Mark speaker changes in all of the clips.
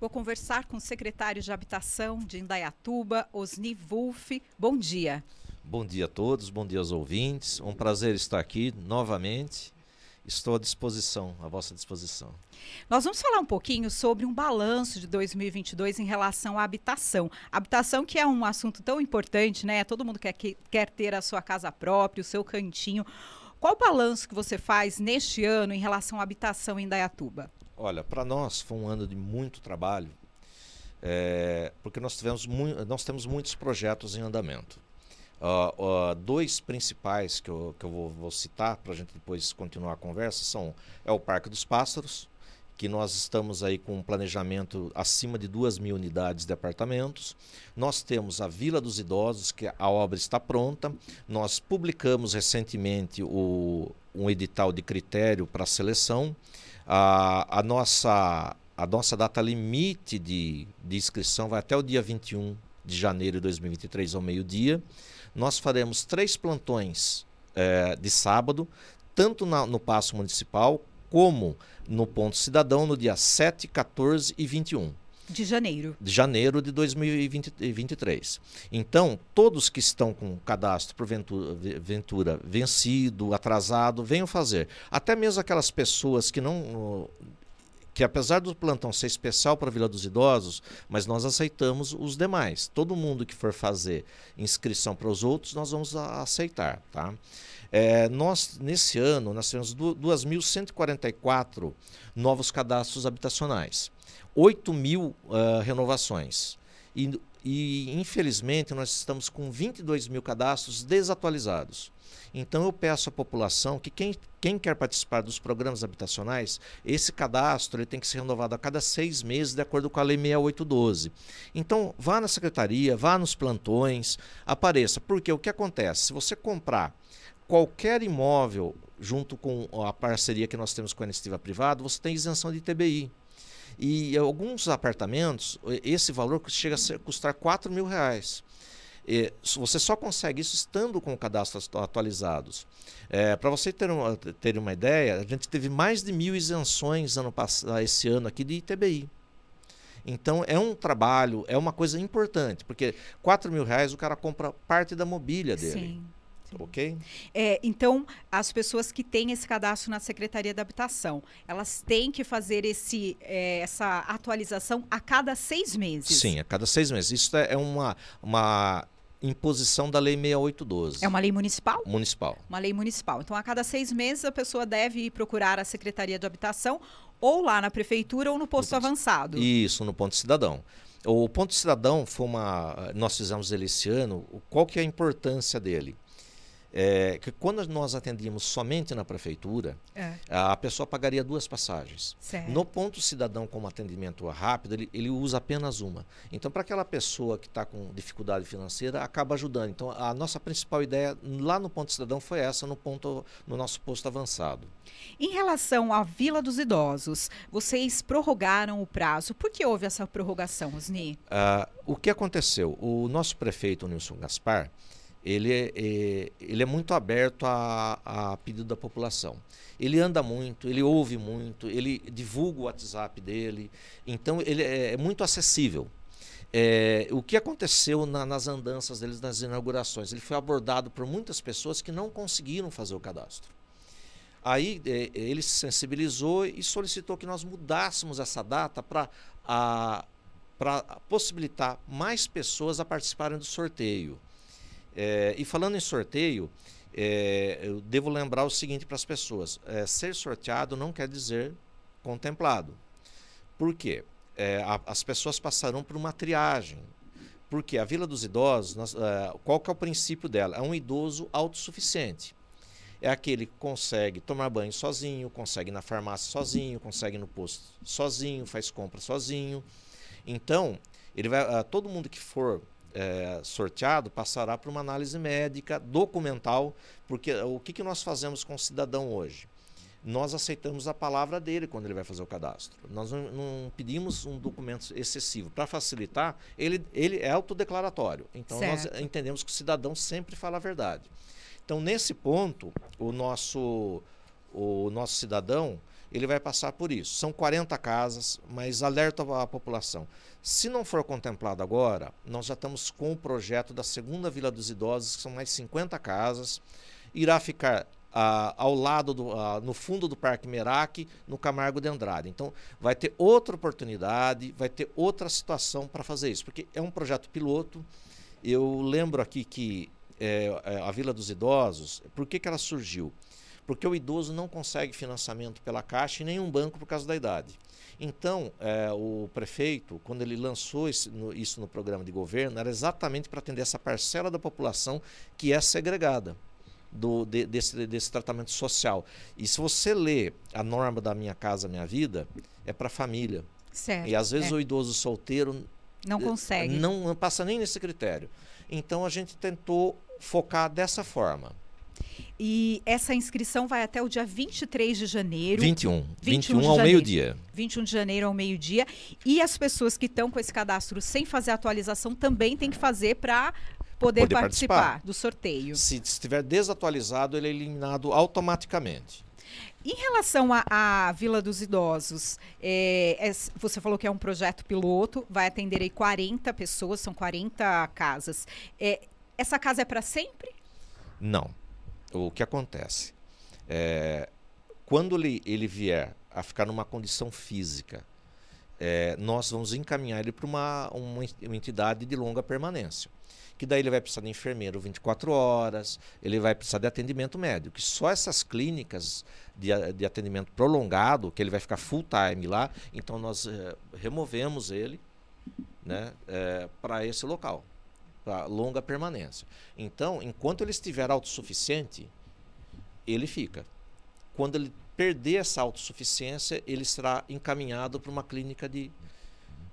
Speaker 1: Vou conversar com o secretário de Habitação de Indaiatuba, Osni Wolf. Bom dia.
Speaker 2: Bom dia a todos, bom dia aos ouvintes. Um prazer estar aqui novamente. Estou à disposição, à vossa disposição.
Speaker 1: Nós vamos falar um pouquinho sobre um balanço de 2022 em relação à habitação. Habitação que é um assunto tão importante, né? Todo mundo quer, quer ter a sua casa própria, o seu cantinho. Qual o balanço que você faz neste ano em relação à habitação em Dayatuba?
Speaker 2: Olha, para nós foi um ano de muito trabalho, é, porque nós, tivemos nós temos muitos projetos em andamento. Uh, uh, dois principais que eu, que eu vou, vou citar para a gente depois continuar a conversa são é o Parque dos Pássaros, que nós estamos aí com um planejamento acima de duas mil unidades de apartamentos. Nós temos a Vila dos Idosos, que a obra está pronta. Nós publicamos recentemente o, um edital de critério para seleção. A, a, nossa, a nossa data limite de, de inscrição vai até o dia 21 de janeiro de 2023, ao meio-dia. Nós faremos três plantões é, de sábado, tanto na, no Passo Municipal como no Ponto Cidadão, no dia 7, 14 e 21.
Speaker 1: De janeiro. De
Speaker 2: janeiro de 2023. Então, todos que estão com o cadastro porventura vencido, atrasado, venham fazer. Até mesmo aquelas pessoas que não que apesar do plantão ser especial para a Vila dos Idosos, mas nós aceitamos os demais. Todo mundo que for fazer inscrição para os outros, nós vamos aceitar, tá? É, nós, nesse ano, nós temos 2.144 novos cadastros habitacionais. 8 mil uh, renovações. E, e, infelizmente, nós estamos com 22 mil cadastros desatualizados. Então, eu peço à população que quem, quem quer participar dos programas habitacionais, esse cadastro ele tem que ser renovado a cada seis meses, de acordo com a Lei 6812. Então, vá na secretaria, vá nos plantões, apareça. Porque o que acontece? Se você comprar qualquer imóvel junto com a parceria que nós temos com a iniciativa privada, você tem isenção de TBI. E alguns apartamentos, esse valor chega a custar 4 mil reais. E você só consegue isso estando com o cadastro atualizados. É, Para você ter, uma ter uma ideia, a gente teve mais de mil isenções ano, ah, esse ano aqui de ITBI. Então é um trabalho, é uma coisa importante, porque 4 mil reais o cara compra parte da mobília dele. Sim. Sim. Ok?
Speaker 1: É, então, as pessoas que têm esse cadastro na Secretaria da Habitação, elas têm que fazer esse, é, essa atualização a cada seis meses. Sim, a
Speaker 2: cada seis meses. Isso é uma, uma imposição da Lei 6812.
Speaker 1: É uma lei municipal? Municipal. Uma lei municipal. Então, a cada seis meses, a pessoa deve ir procurar a Secretaria de Habitação ou lá na Prefeitura ou no posto, no posto avançado.
Speaker 2: Isso, no ponto cidadão. O ponto cidadão foi uma... Nós fizemos ele esse ano. Qual que é a importância dele? é, que quando nós atendíamos somente na prefeitura, é. a pessoa pagaria duas passagens. Certo. No ponto cidadão, como atendimento rápido, ele, ele usa apenas uma. Então, para aquela pessoa que está com dificuldade financeira, acaba ajudando. Então, a nossa principal ideia lá no ponto cidadão foi essa, no ponto no nosso posto avançado.
Speaker 1: Em relação à Vila dos Idosos, vocês prorrogaram o prazo. Por que houve essa prorrogação, Osni?
Speaker 2: Ah, o que aconteceu? O nosso prefeito, Nilson Gaspar, ele é, é, ele é muito aberto a, a pedido da população. Ele anda muito, ele ouve muito, ele divulga o WhatsApp dele, então ele é, é muito acessível. É, o que aconteceu na, nas andanças deles, nas inaugurações? Ele foi abordado por muitas pessoas que não conseguiram fazer o cadastro. Aí é, ele se sensibilizou e solicitou que nós mudássemos essa data para possibilitar mais pessoas a participarem do sorteio. É, e falando em sorteio, é, eu devo lembrar o seguinte para as pessoas: é, ser sorteado não quer dizer contemplado. Por quê? É, a, as pessoas passarão por uma triagem. Porque a Vila dos Idosos, nós, é, qual que é o princípio dela? É um idoso autossuficiente é aquele que consegue tomar banho sozinho, consegue ir na farmácia sozinho, consegue ir no posto sozinho, faz compra sozinho. Então, ele vai, ah, todo mundo que for é, sorteado passará para uma análise médica, documental, porque o que, que nós fazemos com o cidadão hoje? Nós aceitamos a palavra dele quando ele vai fazer o cadastro. Nós não, não pedimos um documento excessivo. Para facilitar, ele, ele é autodeclaratório. Então, certo. nós entendemos que o cidadão sempre fala a verdade. Então, nesse ponto, o nosso, o nosso cidadão, ele vai passar por isso. São 40 casas, mas alerta a população. Se não for contemplado agora, nós já estamos com o projeto da segunda Vila dos Idosos, que são mais 50 casas. Irá ficar ah, ao lado, do, ah, no fundo do Parque Merac, no Camargo de Andrade. Então, vai ter outra oportunidade, vai ter outra situação para fazer isso, porque é um projeto piloto. Eu lembro aqui que é, a Vila dos Idosos, por que, que ela surgiu? porque o idoso não consegue financiamento pela Caixa e nenhum banco por causa da idade. Então, é, o prefeito, quando ele lançou esse, no, isso no programa de governo, era exatamente para atender essa parcela da população que é segregada. Do, de, desse, desse tratamento social. E se você lê a norma da Minha Casa Minha Vida, é para família.
Speaker 1: Certo, e às vezes é. o
Speaker 2: idoso solteiro
Speaker 1: não eh, consegue.
Speaker 2: Não, não passa nem nesse critério. Então a gente tentou focar dessa forma.
Speaker 1: E essa inscrição vai até o dia 23 de janeiro. 21. 21, 21 ao meio-dia. 21 de janeiro ao meio-dia. E as pessoas que estão com esse cadastro sem fazer atualização também tem que fazer para poder, poder participar, participar do sorteio.
Speaker 2: Se estiver desatualizado, ele é eliminado automaticamente.
Speaker 1: Em relação à Vila dos Idosos, é, é, você falou que é um projeto piloto, vai atender aí 40 pessoas, são 40 casas. É, essa casa é para sempre?
Speaker 2: Não o que acontece? É, quando ele, ele vier a ficar numa condição física, é, nós vamos encaminhar ele para uma, uma, entidade de longa permanência. Que daí ele vai precisar de enfermeiro 24 horas, ele vai precisar de atendimento médico. Que só essas clínicas de, de atendimento prolongado, que ele vai ficar full time lá, então nós é, removemos ele né, é, para esse local para longa permanência. Então, enquanto ele estiver autossuficiente, ele fica. Quando ele perder essa autossuficiência, ele será encaminhado para uma clínica de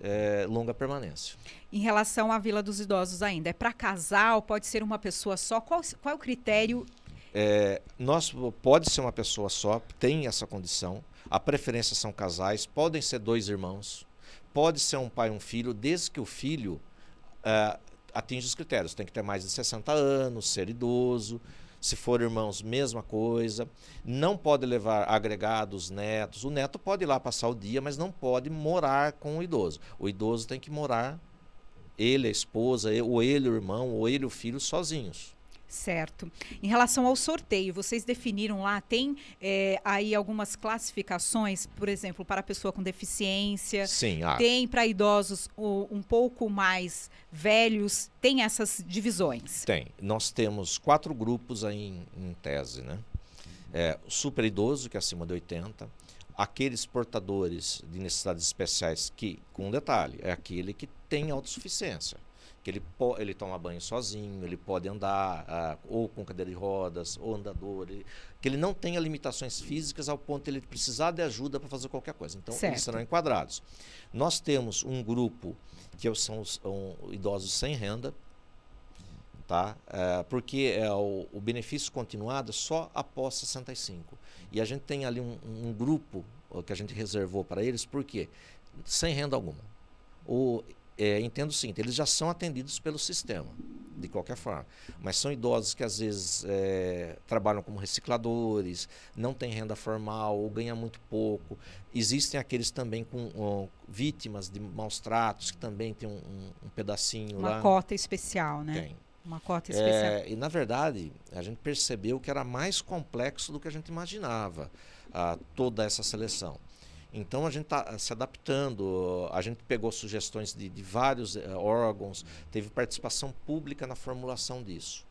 Speaker 2: é, longa permanência.
Speaker 1: Em relação à Vila dos Idosos ainda, é para casal, pode ser uma pessoa só? Qual, qual é o critério?
Speaker 2: É, nós, pode ser uma pessoa só, tem essa condição. A preferência são casais, podem ser dois irmãos, pode ser um pai e um filho, desde que o filho uh, atinge os critérios. Tem que ter mais de 60 anos, ser idoso. Se for irmãos, mesma coisa. Não pode levar agregados, netos. O neto pode ir lá passar o dia, mas não pode morar com o idoso. O idoso tem que morar, ele, a esposa, ou ele, o irmão, ou ele, o filho, sozinhos.
Speaker 1: Certo. Em relação ao sorteio, vocês definiram lá, tem é, aí algumas classificações, por exemplo, para pessoa com deficiência. Sim. Ah. Tem para idosos ou, um pouco mais velhos, tem essas divisões?
Speaker 2: Tem. Nós temos quatro grupos aí em, em tese, né? É, super idoso, que é acima de 80, aqueles portadores de necessidades especiais que, com um detalhe, é aquele que tem autossuficiência que ele, ele toma banho sozinho, ele pode andar ah, ou com cadeira de rodas, ou andador, ele, que ele não tenha limitações físicas ao ponto de ele precisar de ajuda para fazer qualquer coisa. Então, certo. eles serão enquadrados. Nós temos um grupo que é são os, idosos sem renda, tá? É, porque é o, o, benefício continuado é só após 65. E a gente tem ali um, um grupo que a gente reservou para eles, por quê? Sem renda alguma. O é, entendo o seguinte, eles já são atendidos pelo sistema, de qualquer forma. Mas são idosos que às vezes é, trabalham como recicladores, não têm renda formal ou ganham muito pouco. Existem aqueles também com vítimas de maus tratos, que também tem um, um, um pedacinho Uma lá. Uma cota
Speaker 1: especial, né? Tem. Uma cota especial. É,
Speaker 2: e na verdade, a gente percebeu que era mais complexo do que a gente imaginava a, ah, toda essa seleção. Então a gente está eh, se adaptando, a gente pegou sugestões de, de vários uh, órgãos, teve participação pública na formulação disso.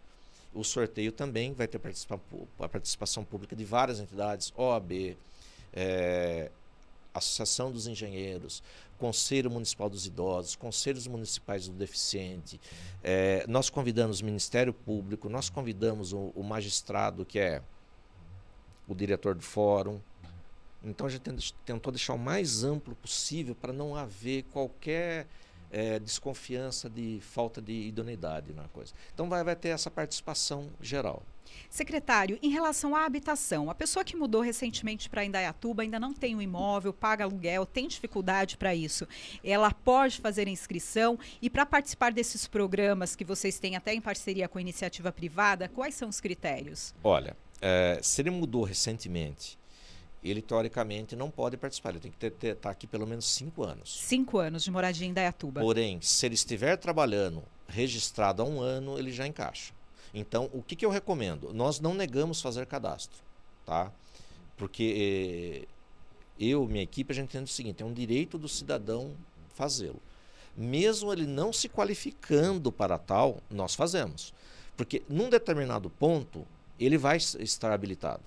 Speaker 2: O sorteio também vai ter participa a participação pública de várias entidades, OAB, é, eh, Associação dos Engenheiros, Conselho Municipal dos Idosos, Conselhos Municipais do Deficiente. É, nós convidamos o Ministério Público, nós convidamos o, o magistrado, que é o diretor do fórum, então a gente tentou deixar o mais amplo possível para não haver qualquer é, desconfiança de falta de idoneidade na coisa. Então vai, vai ter essa participação geral.
Speaker 1: Secretário, em relação à habitação, a pessoa que mudou recentemente para Indaiatuba ainda não tem um imóvel, paga aluguel, tem dificuldade para isso. Ela pode fazer inscrição e para participar desses programas que vocês têm até em parceria com a iniciativa privada, quais são os critérios?
Speaker 2: Olha, é, se ele mudou recentemente ele teoricamente não pode participar. Ele tem que estar tá aqui pelo menos cinco anos.
Speaker 1: Cinco anos de moradia em Dayatuba. Porém,
Speaker 2: se ele estiver trabalhando registrado há um ano, ele já encaixa. Então, o que, que eu recomendo? Nós não negamos fazer cadastro, tá? Porque eh, eu, minha equipe, a gente entende o seguinte: é um direito do cidadão fazê-lo. Mesmo ele não se qualificando para tal, nós fazemos. Porque num determinado ponto, ele vai estar habilitado.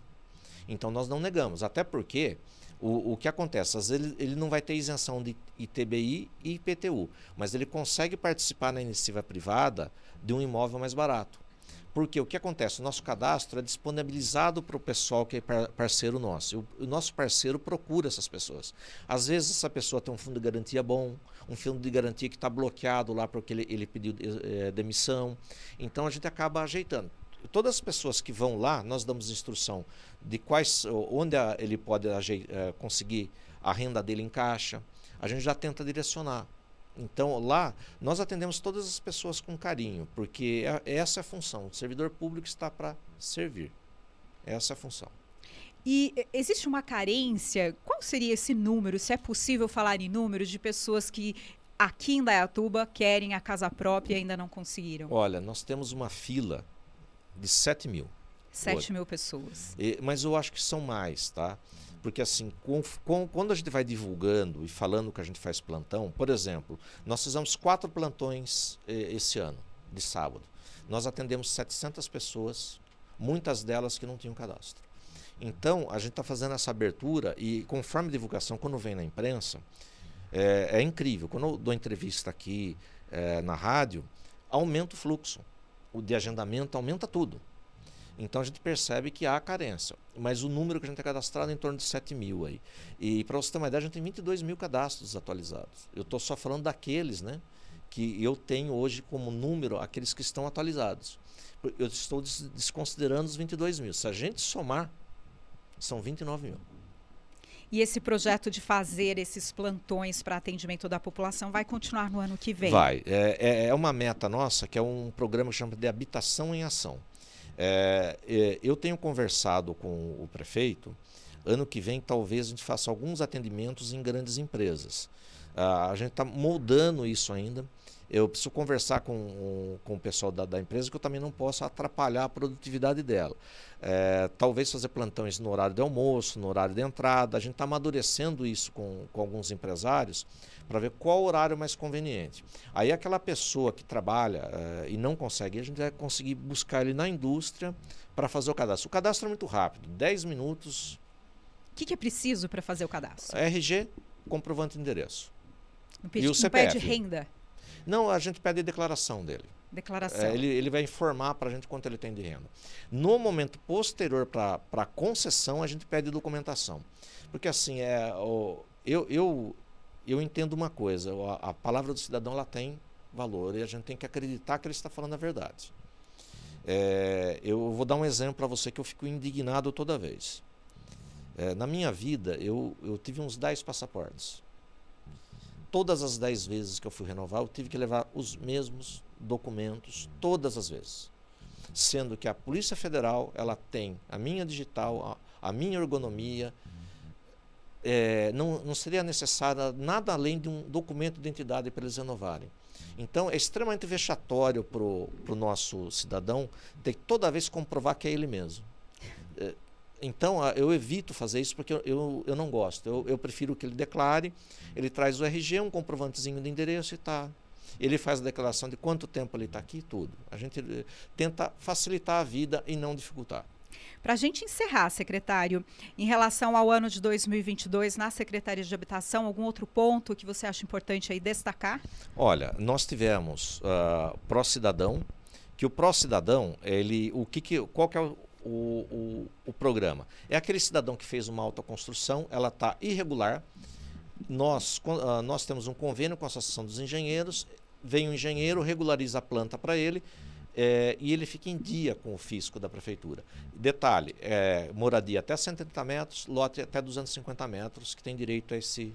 Speaker 2: Então nós não negamos, até porque o, o que acontece, às vezes ele, ele não vai ter isenção de ITBI e IPTU, mas ele consegue participar na iniciativa privada de um imóvel mais barato. Porque o que acontece? O nosso cadastro é disponibilizado para o pessoal que é parceiro nosso. O, nosso parceiro procura essas pessoas. Às vezes essa pessoa tem um fundo de garantia bom, um fundo de garantia que está bloqueado lá porque ele, ele pediu é, demissão. Então a gente acaba ajeitando. Todas as pessoas que vão lá, nós damos instrução de quais, onde a, ele pode é, conseguir a renda dele em caixa. A gente já tenta direcionar. Então, lá, nós atendemos todas as pessoas com carinho, porque é, essa é a função. O servidor público está para servir. Essa é a função.
Speaker 1: E existe uma carência? Qual seria esse número, se é possível falar em números, de pessoas que aqui em Dayatuba querem a casa própria e ainda não conseguiram?
Speaker 2: Olha, nós temos uma fila de 7 mil.
Speaker 1: 7 mil pessoas.
Speaker 2: E, mas eu acho que são mais, tá? Porque assim, com, com, quando a gente vai divulgando e falando que a gente faz plantão, por exemplo, nós fizemos quatro plantões eh, esse ano, de sábado. Nós atendemos 700 pessoas, muitas delas que não tinham cadastro. Então, a gente está fazendo essa abertura e conforme a divulgação, quando vem na imprensa, é, é incrível. Quando eu dou entrevista aqui é, na rádio, aumenta o fluxo. O de agendamento aumenta tudo. Então a gente percebe que há carência. Mas o número que a gente é cadastrado é em torno de 7 mil aí. E para você ter uma ideia, a gente tem 22 mil cadastros atualizados. Eu estou só falando daqueles, né? Que eu tenho hoje como número aqueles que estão atualizados. Eu estou desconsiderando os 22 mil. Se a gente somar, são 29 mil.
Speaker 1: E esse projeto de fazer esses plantões para atendimento da população vai continuar no ano que vem? Vai.
Speaker 2: É, é, é, uma meta nossa, que é um programa que chama de Habitação em Ação. É, é, eu tenho conversado com o prefeito. Ano que vem, talvez a gente faça alguns atendimentos em grandes empresas. Ah, a gente está moldando isso ainda eu preciso conversar com, com o pessoal da, da empresa que eu também não posso atrapalhar a produtividade dela. É, talvez fazer plantões no horário de almoço, no horário de entrada. A gente está amadurecendo isso com, com alguns empresários para ver qual horário é mais conveniente. Aí aquela pessoa que trabalha é, e não consegue, a gente vai conseguir buscar ele na indústria para fazer o cadastro. O cadastro é muito rápido, 10 minutos.
Speaker 1: O que, que é preciso para fazer o cadastro?
Speaker 2: RG, comprovante de endereço. Não pedi, e o CPF. não pede renda? Não, a gente pede a declaração dele.
Speaker 1: Declaração. É, ele,
Speaker 2: ele vai informar para a gente quanto ele tem de renda. No momento posterior para a concessão, a gente pede documentação. Porque assim, é, o, eu, eu, eu entendo uma coisa, a, a palavra do cidadão ela tem valor e a gente tem que acreditar que ele está falando a verdade. É, eu vou dar um exemplo para você que eu fico indignado toda vez. É, na minha vida, eu, eu tive uns 10 passaportes todas as dez vezes que eu fui renovar, eu tive que levar os mesmos documentos todas as vezes. Sendo que a Polícia Federal, ela tem a minha digital, a, a minha ergonomia, é, não, não seria necessário nada além de um documento de identidade para eles renovarem. Então, é extremamente vexatório para o nosso cidadão ter que toda vez comprovar que é ele mesmo. É, então, ah, eu evito fazer isso porque eu, eu, não gosto. Eu, eu, prefiro que ele declare, ele traz o RG, um comprovantezinho de endereço e tá. Ele faz a declaração de quanto tempo ele está aqui e tudo. A gente eh, tenta facilitar a vida e não dificultar.
Speaker 1: Para a gente encerrar, secretário, em relação ao ano de 2022 na Secretaria de Habitação, algum outro ponto que você acha importante aí destacar?
Speaker 2: Olha, nós tivemos uh, pró-cidadão, que o pró-cidadão, ele, o que, que qual que é o, o, o, o programa. É aquele cidadão que fez uma autoconstrução, ela está irregular. Nós, ah, nós temos um convênio com a Associação dos Engenheiros, vem um engenheiro, regulariza a planta para ele. É, e ele fica em dia com o fisco da prefeitura. Detalhe, é, moradia até 180 metros, lote até 250 metros, que tem direito a esse,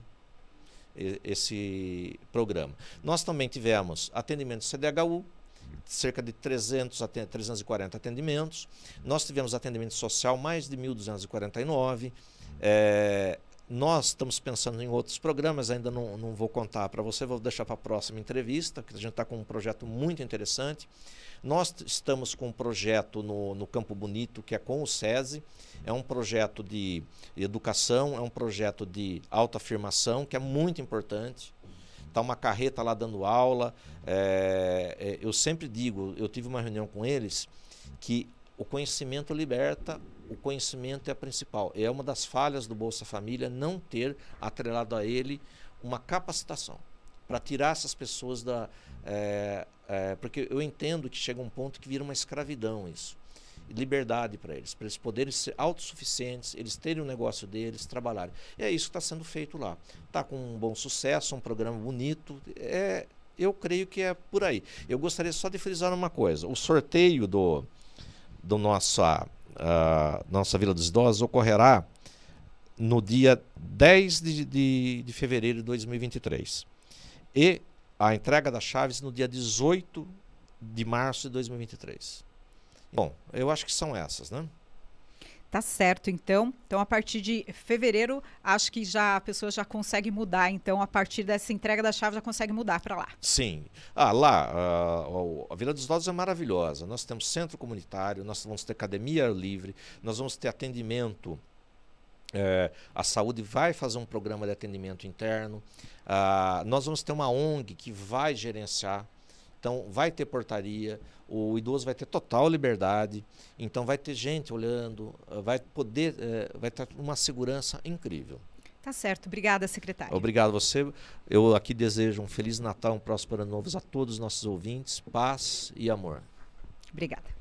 Speaker 2: esse programa. Nós também tivemos atendimento CDHU, cerca de 300, 340 atendimentos. Nós tivemos atendimento social, mais de 1.249. É, nós estamos pensando em outros programas, ainda não, não vou contar para você, vou deixar para a próxima entrevista, que a gente está com um projeto muito interessante. Nós estamos com um projeto no, no Campo Bonito, que é com o SESI, é um projeto de educação, é um projeto de autoafirmação, que é muito importante. Está uma carreta lá dando aula. É, é, eu sempre digo, eu tive uma reunião com eles, que o conhecimento liberta, o conhecimento é a principal. É uma das falhas do Bolsa Família não ter atrelado a ele uma capacitação para tirar essas pessoas da. É, é, porque eu entendo que chega um ponto que vira uma escravidão isso liberdade para eles, para eles poderem ser autossuficientes, eles terem o um negócio deles, trabalharem. E é isso que está sendo feito lá. Está com um bom sucesso, um programa bonito. É, eu creio que é por aí. Eu gostaria só de frisar uma coisa: o sorteio do, do nossa, ah, nossa Vila dos Idosos ocorrerá no dia 10 de, de, de fevereiro de 2023. E a entrega das chaves no dia 18 de março de 2023. Bom, eu acho que são essas, né?
Speaker 1: Tá certo, então. Então, a partir de fevereiro, acho que já a pessoa já consegue mudar. Então, a partir dessa entrega da chave, já consegue mudar para lá.
Speaker 2: Sim. Ah, lá, a, ah, a Vila dos Dodos é maravilhosa. Nós temos centro comunitário, nós vamos ter academia livre, nós vamos ter atendimento. É, a saúde vai fazer um programa de atendimento interno. Ah, nós vamos ter uma ONG que vai gerenciar então, vai ter portaria, o idoso vai ter total liberdade, então vai ter gente olhando, eh, vai poder, eh, vai ter uma segurança incrível.
Speaker 1: Tá certo. Obrigada, secretário.
Speaker 2: Obrigado a você. Eu aqui desejo um feliz Natal, um próspero ano novo a todos os nossos ouvintes, paz e amor.
Speaker 1: Obrigada.